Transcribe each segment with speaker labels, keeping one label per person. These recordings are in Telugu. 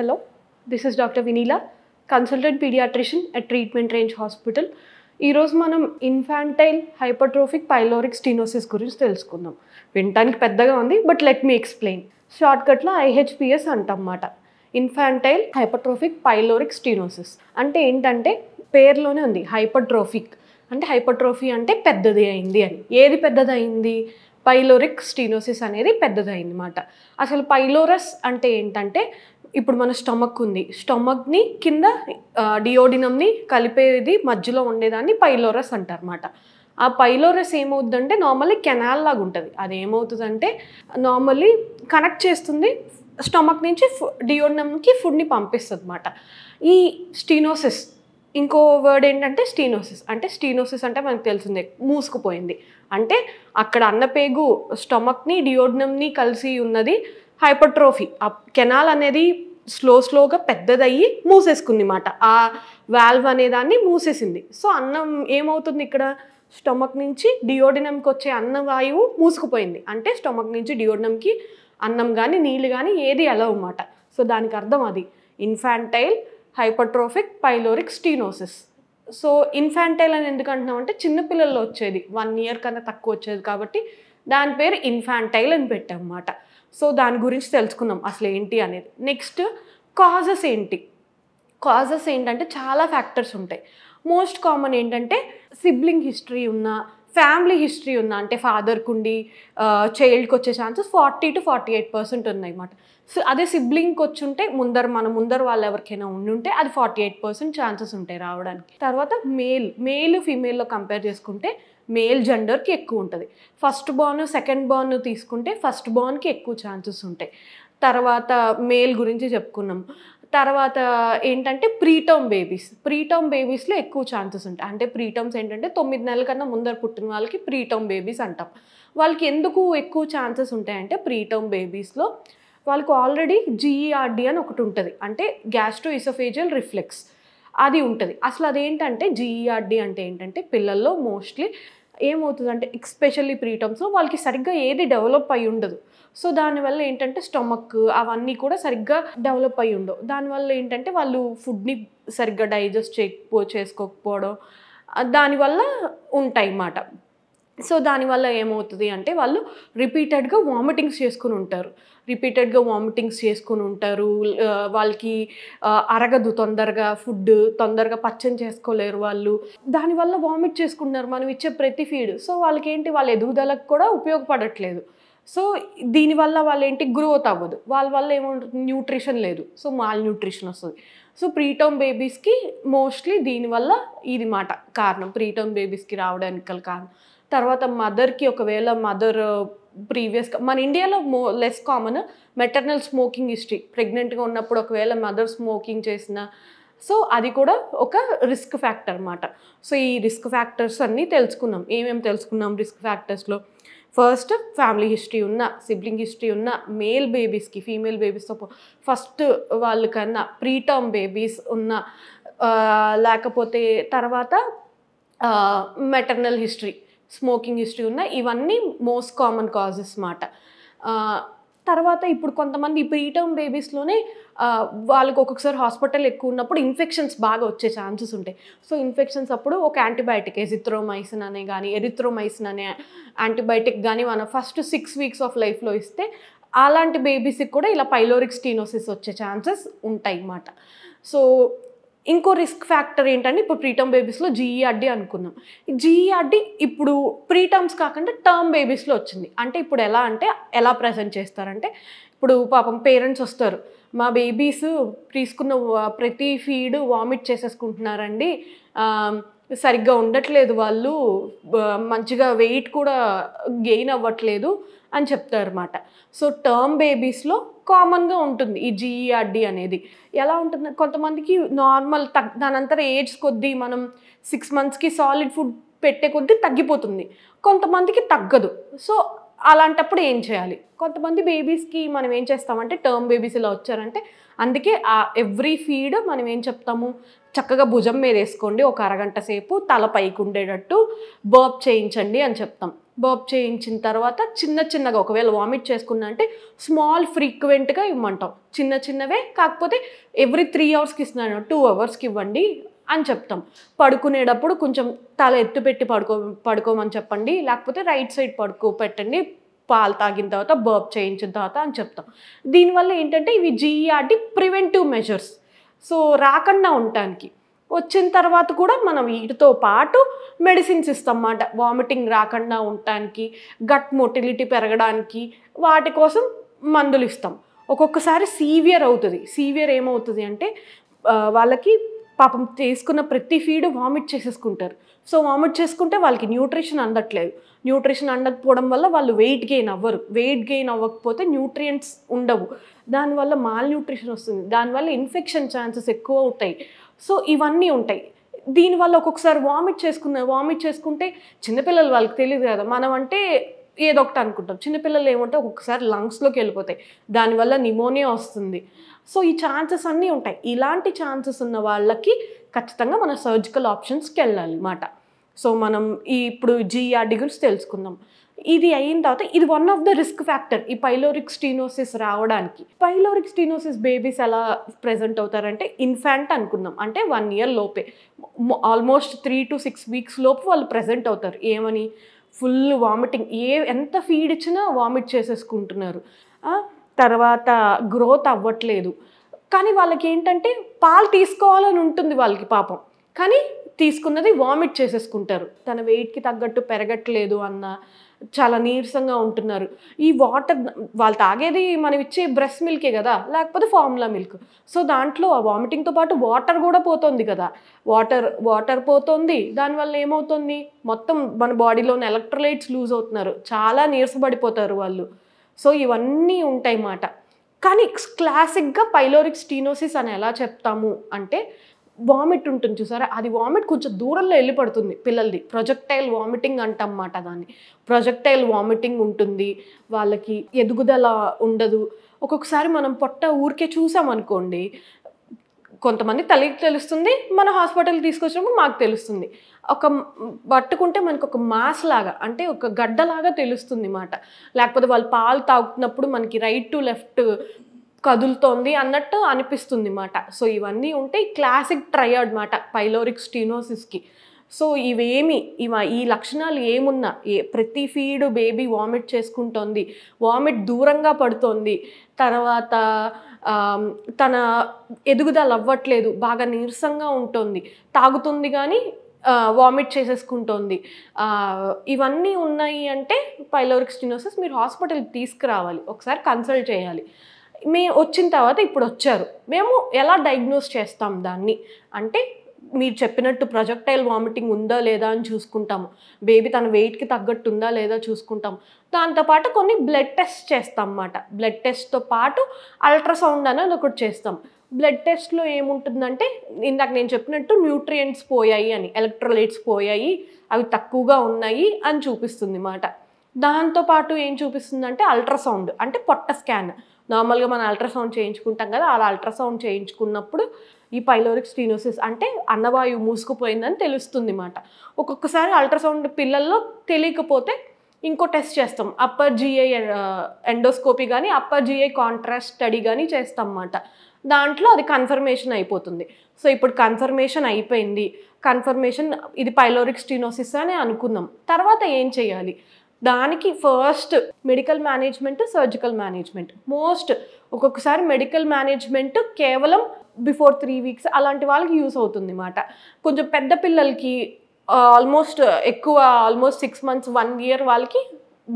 Speaker 1: hello this is doctor Vineela consultant paediatrician at treatment range hospital ఈరోజు మనం ఇన్ఫాంటైల్ హైపర్ట్రోఫిక్ పైలోరిక్ స్టీనోసిస్ గురించి తెలుసుకుందాం వినటానికి పెద్దగా ఉంది బట్ లెట్ మీ ఎక్స్ప్లెయిన్ షార్ట్కట్లో ఐహెచ్పిఎస్ అంటమాట ఇన్ఫాంటైల్ హైపర్ట్రోఫిక్ పైలోరిక్ స్టీనోసిస్ అంటే ఏంటంటే పేర్లోనే ఉంది హైపర్ట్రోఫిక్ అంటే హైపర్ట్రోఫీ అంటే పెద్దది అయింది అని ఏది పెద్దదైంది పైలోరిక్ స్టీనోసిస్ అనేది పెద్దదైందన్నమాట అసలు పైలోరస్ అంటే ఏంటంటే ఇప్పుడు మన స్టమక్ ఉంది స్టమక్ని కింద డియోడినంని కలిపేది మధ్యలో ఉండేదాన్ని పైలోరస్ అంటారన్నమాట ఆ పైలోరస్ ఏమవుతుందంటే నార్మల్లీ కెనాల్ లాగా ఉంటుంది అది ఏమవుతుందంటే నార్మల్లీ కనెక్ట్ చేస్తుంది స్టమక్ నుంచి డియోడినంకి ఫుడ్ని పంపిస్తుంది అనమాట ఈ స్టీనోసిస్ ఇంకో వర్డ్ ఏంటంటే స్టీనోసిస్ అంటే స్టీనోసిస్ అంటే మనకు తెలిసిందే మూసుకుపోయింది అంటే అక్కడ అన్నపేగు స్టమక్ని డియోడినంని కలిసి ఉన్నది హైపర్ట్రోఫీ ఆ కెనాల్ అనేది స్లో స్లోగా పెద్దదయ్యి మూసేసుకుంది మూసేసుకుందిమాట ఆ వాల్వ్ అనే దాన్ని మూసేసింది సో అన్నం ఏమవుతుంది ఇక్కడ స్టొమక్ నుంచి డియోడినంకి వచ్చే అన్న వాయువు మూసుకుపోయింది అంటే స్టొమక్ నుంచి డియోడినంకి అన్నం కానీ నీళ్ళు కానీ ఏది అలవ్ అన్నమాట సో దానికి అర్థం అది infantile hypertrophic pyloric stenosis so infantile అని ఎందుకు అంటున్నాం అంటే చిన్నపిల్లల్లో వచ్చేది వన్ ఇయర్ కన్నా తక్కువ వచ్చేది కాబట్టి దాని పేరు ఇన్ఫాంటైల్ అని పెట్టాం అన్నమాట సో దాని గురించి తెలుసుకుందాం అసలు ఏంటి అనేది నెక్స్ట్ కాజెస్ ఏంటి కాజెస్ ఏంటంటే చాలా ఫ్యాక్టర్స్ ఉంటాయి మోస్ట్ కామన్ ఏంటంటే సిబ్లింగ్ హిస్టరీ ఉన్న ఫ్యామిలీ హిస్టరీ ఉన్న అంటే ఫాదర్కి ఉండి చైల్డ్కి వచ్చే chances forty to forty eight percent ఉన్నాయన్నమాట సో అదే సిబ్లింగ్కి వచ్చి ఉంటే ముందర మన ముందర వాళ్ళు ఎవరికైనా ఉండి ఉంటే అది ఫార్టీ ఎయిట్ పర్సెంట్ ఛాన్సెస్ ఉంటాయి రావడానికి తర్వాత మేల్ మేల్ ఫీమేల్లో కంపేర్ చేసుకుంటే మేల్ జెండర్కి ఎక్కువ ఉంటుంది ఫస్ట్ బోర్న్ సెకండ్ బోర్న్ తీసుకుంటే ఫస్ట్ బోర్న్కి ఎక్కువ ఛాన్సెస్ ఉంటాయి తర్వాత మేల్ గురించి చెప్పుకున్నాం తర్వాత ఏంటంటే ప్రీటర్మ్ బేబీస్ ప్రీటర్మ్ బేబీస్లో ఎక్కువ ఛాన్సెస్ ఉంటాయి అంటే ప్రీటర్మ్స్ ఏంటంటే తొమ్మిది నెలల కన్నా ముందర పుట్టిన వాళ్ళకి ప్రీటర్మ్ బేబీస్ అంటాం వాళ్ళకి ఎందుకు ఎక్కువ ఛాన్సెస్ ఉంటాయంటే ప్రీటర్మ్ బేబీస్లో వాళ్ళకు ఆల్రెడీ జీఈఆర్డి అని ఒకటి ఉంటుంది అంటే గ్యాస్ట్రో ఇసోఫేజియల్ రిఫ్లెక్స్ అది ఉంటుంది అసలు అదేంటంటే జీఈఆర్డి అంటే ఏంటంటే పిల్లల్లో మోస్ట్లీ ఏమవుతుందంటే ఎక్స్పెషల్లీ ప్రీటమ్స్లో వాళ్ళకి సరిగ్గా ఏది డెవలప్ అయి ఉండదు సో దానివల్ల ఏంటంటే స్టమక్ అవన్నీ కూడా సరిగ్గా డెవలప్ అయి ఉండవు దానివల్ల ఏంటంటే వాళ్ళు ఫుడ్ని సరిగ్గా డైజెస్ట్ చేయకపో చేసుకోకపోవడం దానివల్ల ఉంటాయి అన్నమాట సో దానివల్ల ఏమవుతుంది అంటే వాళ్ళు రిపీటెడ్గా వామిటింగ్స్ చేసుకుని ఉంటారు రిపీటెడ్గా వామిటింగ్స్ చేసుకుని ఉంటారు వాళ్ళకి అరగదు తొందరగా ఫుడ్ తొందరగా పచ్చని చేసుకోలేరు వాళ్ళు దానివల్ల వామిట్ చేసుకుంటున్నారు మనం ఇచ్చే ప్రతి ఫీడ్ సో వాళ్ళకి ఏంటి వాళ్ళ ఎదుగుదలకు కూడా ఉపయోగపడట్లేదు సో దీనివల్ల వాళ్ళు ఏంటి గ్రోత్ అవ్వదు వాళ్ళ వల్ల ఏముంటుంది న్యూట్రిషన్ లేదు సో మాల్ న్యూట్రిషన్ వస్తుంది సో ప్రీటర్మ్ బేబీస్కి మోస్ట్లీ దీనివల్ల ఇది మాట కారణం ప్రీటర్మ్ బేబీస్కి రావడానికి కారణం తర్వాత మదర్కి ఒకవేళ మదర్ ప్రీవియస్ మన ఇండియాలో more less common maternal smoking history ప్రెగ్నెంట్గా ఉన్నప్పుడు ఒకవేళ మదర్ స్మోకింగ్ చేసిన సో అది కూడా ఒక రిస్క్ ఫ్యాక్టర్ అనమాట సో ఈ రిస్క్ ఫ్యాక్టర్స్ అన్నీ తెలుసుకున్నాం ఏమేమి తెలుసుకున్నాం రిస్క్ ఫ్యాక్టర్స్లో ఫస్ట్ ఫ్యామిలీ హిస్టరీ ఉన్న సిబ్లింగ్ హిస్టరీ ఉన్న మేల్ బేబీస్కి ఫీమేల్ బేబీస్తో ఫస్ట్ వాళ్ళకన్నా ప్రీ ప్రీటర్మ్ బేబీస్ ఉన్న లేకపోతే తర్వాత మెటర్నల్ హిస్టరీ స్మోకింగ్ హిస్టరీ ఉన్న ఇవన్నీ మోస్ట్ కామన్ కాజెస్ మాట తర్వాత ఇప్పుడు కొంతమంది ఇప్పుడు ఈ టర్మ్ బేబీస్లోనే వాళ్ళకి ఒక్కొక్కసారి హాస్పిటల్ ఎక్కువ ఉన్నప్పుడు ఇన్ఫెక్షన్స్ బాగా వచ్చే ఛాన్సెస్ ఉంటాయి సో ఇన్ఫెక్షన్స్ అప్పుడు ఒక యాంటీబయాటిక్ ఎజిత్రోమైసిన్ అనే కానీ ఎరిత్రోమైసిన్ అనే యాంటీబయాటిక్ కానీ మనం ఫస్ట్ సిక్స్ వీక్స్ ఆఫ్ లైఫ్లో ఇస్తే అలాంటి బేబీస్కి కూడా ఇలా పైలోరిక్ స్టీనోసిస్ వచ్చే ఛాన్సెస్ ఉంటాయి అన్నమాట సో ఇంకో రిస్క్ ఫ్యాక్టర్ ఏంటంటే ఇప్పుడు ప్రీటర్మ్ బేబీస్లో జీఈఆర్డీ అనుకున్నాం జీఈ ఇప్పుడు ప్రీటర్మ్స్ కాకుండా టర్మ్ బేబీస్లో వచ్చింది అంటే ఇప్పుడు ఎలా అంటే ఎలా ప్రజెంట్ చేస్తారంటే ఇప్పుడు పాపం పేరెంట్స్ వస్తారు మా బేబీస్ తీసుకున్న ప్రతి ఫీడ్ వామిట్ చేసేసుకుంటున్నారండి సరిగ్గా ఉండట్లేదు వాళ్ళు మంచిగా వెయిట్ కూడా గెయిన్ అవ్వట్లేదు అని చెప్తారు అనమాట సో టర్మ్ బేబీస్లో కామన్గా ఉంటుంది ఈ జీఈఆర్డి e అనేది ఎలా ఉంటుంది కొంతమందికి నార్మల్ తగ్ దానంతర ఏజ్ కొద్దీ మనం సిక్స్ మంత్స్కి సాలిడ్ ఫుడ్ పెట్టే కొద్దీ తగ్గిపోతుంది కొంతమందికి తగ్గదు సో అలాంటప్పుడు ఏం చేయాలి కొంతమంది బేబీస్కి మనం ఏం చేస్తామంటే టర్మ్ బేబీస్ ఇలా వచ్చారంటే అందుకే ఆ ఎవ్రీ ఫీడ్ మనం ఏం చెప్తాము చక్కగా భుజం మీద వేసుకోండి ఒక అరగంట సేపు తల పైకి ఉండేటట్టు బర్బ్ చేయించండి అని చెప్తాం బర్బ్ చేయించిన తర్వాత చిన్న చిన్నగా ఒకవేళ వామిట్ చేసుకున్నా అంటే స్మాల్ ఫ్రీక్వెంట్గా ఇవ్వమంటాం చిన్న చిన్నవే కాకపోతే ఎవ్రీ త్రీ అవర్స్కి ఇస్తున్నాను టూ అవర్స్కి ఇవ్వండి అని చెప్తాం పడుకునేటప్పుడు కొంచెం తల ఎత్తు పెట్టి పడుకో పడుకోమని చెప్పండి లేకపోతే రైట్ సైడ్ పడుకో పెట్టండి పాలు తాగిన తర్వాత బర్బ్ చేయించిన తర్వాత అని చెప్తాం దీనివల్ల ఏంటంటే ఇవి జీఈఆర్టీ ప్రివెంటివ్ మెజర్స్ సో రాకుండా ఉండటానికి వచ్చిన తర్వాత కూడా మనం వీటితో పాటు మెడిసిన్స్ ఇస్తాం అన్నమాట వామిటింగ్ రాకుండా ఉండటానికి గట్ మోటిలిటీ పెరగడానికి వాటి కోసం మందులు ఇస్తాం ఒక్కొక్కసారి సీవియర్ అవుతుంది సీవియర్ ఏమవుతుంది అంటే వాళ్ళకి పాపం చేసుకున్న ప్రతి ఫీడ్ వామిట్ చేసేసుకుంటారు సో వామిట్ చేసుకుంటే వాళ్ళకి న్యూట్రిషన్ అందట్లేదు న్యూట్రిషన్ అందకపోవడం వల్ల వాళ్ళు వెయిట్ గెయిన్ అవ్వరు వెయిట్ గెయిన్ అవ్వకపోతే న్యూట్రియంట్స్ ఉండవు దానివల్ల మాల్ న్యూట్రిషన్ వస్తుంది దానివల్ల ఇన్ఫెక్షన్ ఛాన్సెస్ ఎక్కువ అవుతాయి సో ఇవన్నీ ఉంటాయి దీనివల్ల ఒక్కొక్కసారి వామిట్ చేసుకున్న వామిట్ చేసుకుంటే చిన్నపిల్లలు వాళ్ళకి తెలియదు కదా మనం అంటే ఏదో ఒకటి అనుకుంటాం చిన్నపిల్లలు ఏమంటే ఒక్కొక్కసారి లంగ్స్లోకి వెళ్ళిపోతాయి దానివల్ల నిమోనియా వస్తుంది సో ఈ ఛాన్సెస్ అన్నీ ఉంటాయి ఇలాంటి ఛాన్సెస్ ఉన్న వాళ్ళకి ఖచ్చితంగా మన సర్జికల్ ఆప్షన్స్కి వెళ్ళాలి సో మనం ఈ ఇప్పుడు జీఆర్డి e గురించి తెలుసుకుందాం ఇది అయిన తర్వాత ఇది one of the risk factor ఈ పైలోరిక్ స్టీనోసిస్ రావడానికి పైలోరిక్ స్టీనోసిస్ బేబీస్ ఎలా ప్రజెంట్ అవుతారంటే ఇన్ఫాంట్ అనుకుందాం అంటే వన్ ఇయర్ లోపే almost three to six weeks లోపు వాళ్ళు ప్రజెంట్ అవుతారు ఏమని ఫుల్ వామిటింగ్ ఏ ఎంత ఫీడ్ ఇచ్చినా వామిట్ చేసేసుకుంటున్నారు తర్వాత గ్రోత్ అవ్వట్లేదు కానీ వాళ్ళకి ఏంటంటే పాలు తీసుకోవాలని ఉంటుంది వాళ్ళకి పాపం కానీ తీసుకున్నది వామిట్ చేసేసుకుంటారు తన వెయిట్కి తగ్గట్టు పెరగట్లేదు అన్న చాలా నీరసంగా ఉంటున్నారు ఈ వాటర్ వాళ్ళు తాగేది మనం ఇచ్చే బ్రెస్ట్ మిల్కే కదా లేకపోతే ఫార్ములా మిల్క్ సో దాంట్లో ఆ వామిటింగ్తో పాటు వాటర్ కూడా పోతుంది కదా వాటర్ వాటర్ పోతుంది దానివల్ల ఏమవుతుంది మొత్తం మన బాడీలోని ఎలక్ట్రోలైట్స్ లూజ్ అవుతున్నారు చాలా నీరసపడిపోతారు వాళ్ళు సో ఇవన్నీ ఉంటాయి మాట కానీ క్లాసిక్గా పైలోరిక్ స్టీనోసిస్ అని ఎలా చెప్తాము అంటే వామిట్ ఉంటుంది చూసారా అది వామిట్ కొంచెం దూరంలో వెళ్ళి పడుతుంది పిల్లలది ప్రొజెక్టైల్ వామిటింగ్ అంటమాట దాన్ని ప్రొజెక్టైల్ వామిటింగ్ ఉంటుంది వాళ్ళకి ఎదుగుదల ఉండదు ఒక్కొక్కసారి మనం పొట్ట ఊరికే చూసామనుకోండి కొంతమంది తల్లికి తెలుస్తుంది మన హాస్పిటల్కి తీసుకొచ్చినప్పుడు మాకు తెలుస్తుంది ఒక పట్టుకుంటే మనకు ఒక మాస్ లాగా అంటే ఒక గడ్డలాగా తెలుస్తుంది మాట లేకపోతే వాళ్ళు పాలు తాగుతున్నప్పుడు మనకి రైట్ టు లెఫ్ట్ కదులుతోంది అన్నట్టు అనిపిస్తుంది మాట సో ఇవన్నీ ఉంటే క్లాసిక్ ట్రయాడ్ మాట పైలోరిక్ స్టీనోసిస్కి సో ఇవేమి ఇవ ఈ లక్షణాలు ఏమున్నా ఏ ప్రతి ఫీడ్ బేబీ వామిట్ చేసుకుంటోంది వామిట్ దూరంగా పడుతోంది తర్వాత తన ఎదుగుదల అవ్వట్లేదు బాగా నీరసంగా ఉంటుంది తాగుతుంది కానీ వామిట్ చేసేసుకుంటోంది ఇవన్నీ ఉన్నాయి అంటే పైలోరిక్ స్టినోసిస్ మీరు హాస్పిటల్కి తీసుకురావాలి ఒకసారి కన్సల్ట్ చేయాలి మేము వచ్చిన తర్వాత ఇప్పుడు వచ్చారు మేము ఎలా డయాగ్నోస్ చేస్తాం దాన్ని అంటే మీరు చెప్పినట్టు ప్రొజెక్టైల్ వామిటింగ్ ఉందా లేదా అని చూసుకుంటాము బేబీ తన వెయిట్కి తగ్గట్టు ఉందా లేదా చూసుకుంటాం దాంతోపాటు కొన్ని బ్లడ్ టెస్ట్ చేస్తాం అన్నమాట బ్లడ్ టెస్ట్తో పాటు అల్ట్రాసౌండ్ అనేది ఒకటి చేస్తాం బ్లడ్ టెస్ట్లో ఏముంటుందంటే ఇందాక నేను చెప్పినట్టు న్యూట్రియంట్స్ పోయాయి అని ఎలక్ట్రోలైట్స్ పోయాయి అవి తక్కువగా ఉన్నాయి అని చూపిస్తుంది అన్నమాట దాంతోపాటు ఏం చూపిస్తుందంటే అల్ట్రాసౌండ్ అంటే పొట్ట స్కాన్ నార్మల్గా మనం అల్ట్రాసౌండ్ చేయించుకుంటాం కదా అలా అల్ట్రాసౌండ్ చేయించుకున్నప్పుడు ఈ పైలోరిక్ స్టీనోసిస్ అంటే అన్నవాయువు మూసుకుపోయిందని తెలుస్తుంది అన్నమాట ఒక్కొక్కసారి అల్ట్రాసౌండ్ పిల్లల్లో తెలియకపోతే ఇంకో టెస్ట్ చేస్తాం అప్పర్ జిఐ ఎండోస్కోపీ కానీ అప్పర్ జిఐ కాంట్రాస్ట్ స్టడీ కానీ చేస్తాం అన్నమాట దాంట్లో అది కన్ఫర్మేషన్ అయిపోతుంది సో ఇప్పుడు కన్ఫర్మేషన్ అయిపోయింది కన్ఫర్మేషన్ ఇది పైలోరిక్ స్టీనోసిస్ అని అనుకున్నాం తర్వాత ఏం చేయాలి దానికి first medical management surgical management most ఒక్కొక్కసారి మెడికల్ మేనేజ్మెంట్ కేవలం బిఫోర్ త్రీ వీక్స్ అలాంటి వాళ్ళకి యూస్ అవుతుంది అన్నమాట కొంచెం పెద్ద పిల్లలకి ఆల్మోస్ట్ uh, uh, ఎక్కువ almost six months one year వాళ్ళకి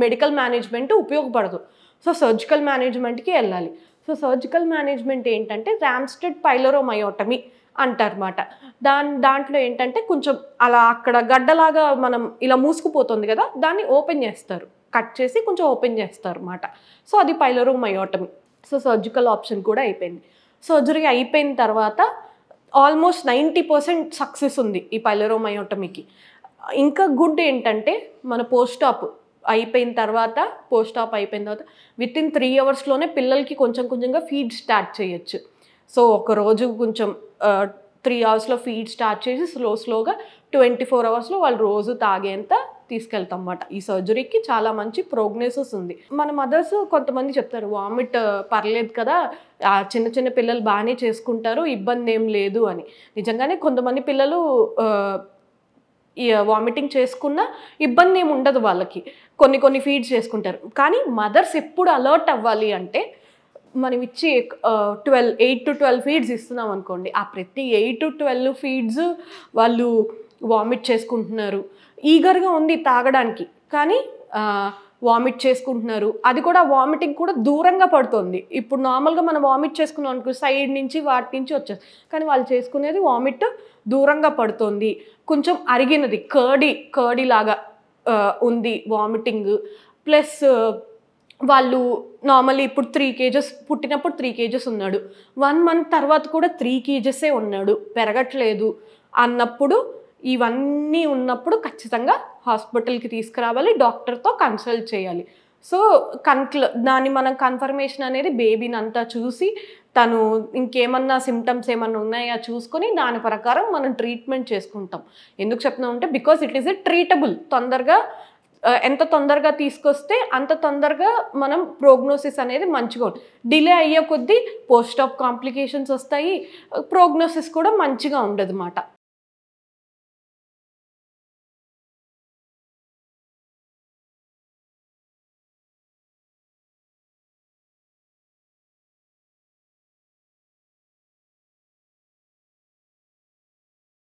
Speaker 1: మెడికల్ మేనేజ్మెంట్ ఉపయోగపడదు సో సర్జికల్ మేనేజ్మెంట్కి వెళ్ళాలి సో సర్జికల్ మేనేజ్మెంట్ ఏంటంటే ర్యామ్స్టెడ్ పైలరోమయోటమీ అంటారన్నమాట దాని దాంట్లో ఏంటంటే కొంచెం అలా అక్కడ గడ్డలాగా మనం ఇలా మూసుకుపోతుంది కదా దాన్ని ఓపెన్ చేస్తారు కట్ చేసి కొంచెం ఓపెన్ చేస్తారు అన్నమాట సో అది పైలరోమయోటమీ సో సర్జికల్ ఆప్షన్ కూడా అయిపోయింది సర్జరీ అయిపోయిన తర్వాత ఆల్మోస్ట్ నైంటీ పర్సెంట్ సక్సెస్ ఉంది ఈ పైలరోమయోటమీకి ఇంకా గుడ్ ఏంటంటే మన పోస్ట్ ఆప్ అయిపోయిన తర్వాత పోస్ట్ ఆప్ అయిపోయిన తర్వాత విత్ ఇన్ త్రీ అవర్స్లోనే పిల్లలకి కొంచెం కొంచెంగా ఫీడ్ స్టార్ట్ చేయొచ్చు సో ఒక రోజు కొంచెం త్రీ అవర్స్లో ఫీడ్ స్టార్ట్ చేసి స్లో స్లోగా ట్వంటీ ఫోర్ అవర్స్లో వాళ్ళు రోజు తాగేంత తీసుకెళ్తాం అన్నమాట ఈ సర్జరీకి చాలా మంచి ప్రోగ్నెసెస్ ఉంది మన మదర్స్ కొంతమంది చెప్తారు వామిట్ పర్లేదు కదా ఆ చిన్న చిన్న పిల్లలు బాగానే చేసుకుంటారు ఇబ్బంది ఏం లేదు అని నిజంగానే కొంతమంది పిల్లలు వామిటింగ్ చేసుకున్న ఇబ్బంది ఏమి ఉండదు వాళ్ళకి కొన్ని కొన్ని ఫీడ్స్ చేసుకుంటారు కానీ మదర్స్ ఎప్పుడు అలర్ట్ అవ్వాలి అంటే మనం ఇచ్చి twelve eight to twelve feeds ఇస్తున్నాం అనుకోండి ఆ ప్రతి ఎయిట్ టు ట్వెల్వ్ ఫీడ్స్ వాళ్ళు వామిట్ చేసుకుంటున్నారు ఈగర్గా ఉంది తాగడానికి కానీ వామిట్ చేసుకుంటున్నారు అది కూడా వామిటింగ్ కూడా దూరంగా పడుతుంది ఇప్పుడు నార్మల్గా మనం వామిట్ చేసుకున్నాం అనుకో సైడ్ నుంచి వాటి నుంచి వచ్చేది కానీ వాళ్ళు చేసుకునేది వామిట్ దూరంగా పడుతుంది కొంచెం అరిగినది కర్డీ కర్డీ లాగా ఉంది వామిటింగ్ ప్లస్ వాళ్ళు నార్మల్లీ ఇప్పుడు త్రీ కేజెస్ పుట్టినప్పుడు త్రీ కేజెస్ ఉన్నాడు వన్ మంత్ తర్వాత కూడా త్రీ కేజెసే ఉన్నాడు పెరగట్లేదు అన్నప్పుడు ఇవన్నీ ఉన్నప్పుడు ఖచ్చితంగా హాస్పిటల్కి తీసుకురావాలి డాక్టర్తో కన్సల్ట్ చేయాలి సో కన్క్ల దాన్ని మనం కన్ఫర్మేషన్ అనేది బేబీని అంతా చూసి తను ఇంకేమన్నా సిమ్టమ్స్ ఏమన్నా ఉన్నాయా చూసుకొని దాని ప్రకారం మనం ట్రీట్మెంట్ చేసుకుంటాం ఎందుకు చెప్తున్నాం అంటే because it is a treatable తొందరగా ఎంత తొందరగా తీసుకొస్తే అంత తొందరగా మనం ప్రోగ్నోసిస్ అనేది మంచిగా ఉంటుంది డిలే అయ్యే కొద్దీ పోస్ట్ ఆఫ్ కాంప్లికేషన్స్ వస్తాయి ప్రోగ్నోసిస్ కూడా మంచిగా ఉండదు